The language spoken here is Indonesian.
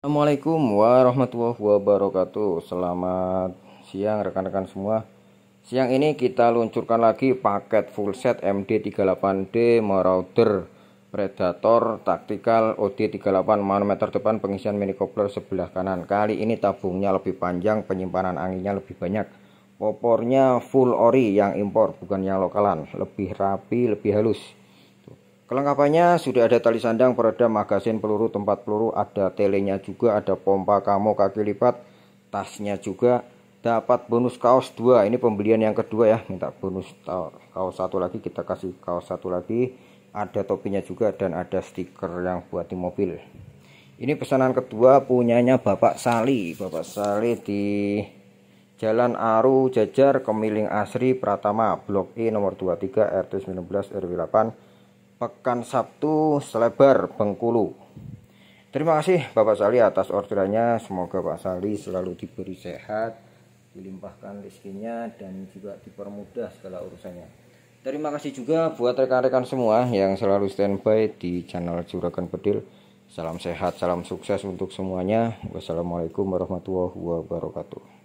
Assalamualaikum warahmatullahi wabarakatuh Selamat siang rekan-rekan semua Siang ini kita luncurkan lagi paket full set MD38D Marauder Predator Tactical OD38 manometer depan pengisian mini coupler sebelah kanan Kali ini tabungnya lebih panjang penyimpanan anginnya lebih banyak Popornya full ori yang impor bukan yang lokalan Lebih rapi lebih halus Kelengkapannya sudah ada tali sandang, pereda, magasin, peluru, tempat peluru, ada telenya juga, ada pompa kamu kaki lipat, tasnya juga. Dapat bonus kaos 2. Ini pembelian yang kedua ya, minta bonus kaos satu lagi kita kasih kaos satu lagi. Ada topinya juga dan ada stiker yang buat di mobil. Ini pesanan kedua punyanya Bapak Sali. Bapak Sali di Jalan Aru Jajar Kemiling Asri Pratama Blok E nomor 23 RT 19 RW 8 Pekan Sabtu Selebar Bengkulu. Terima kasih Bapak Sali atas orderannya. Semoga Pak Sali selalu diberi sehat, dilimpahkan rezekinya dan juga dipermudah segala urusannya. Terima kasih juga buat rekan-rekan semua yang selalu standby di channel Juragan Bedil. Salam sehat, salam sukses untuk semuanya. Wassalamualaikum warahmatullahi wabarakatuh.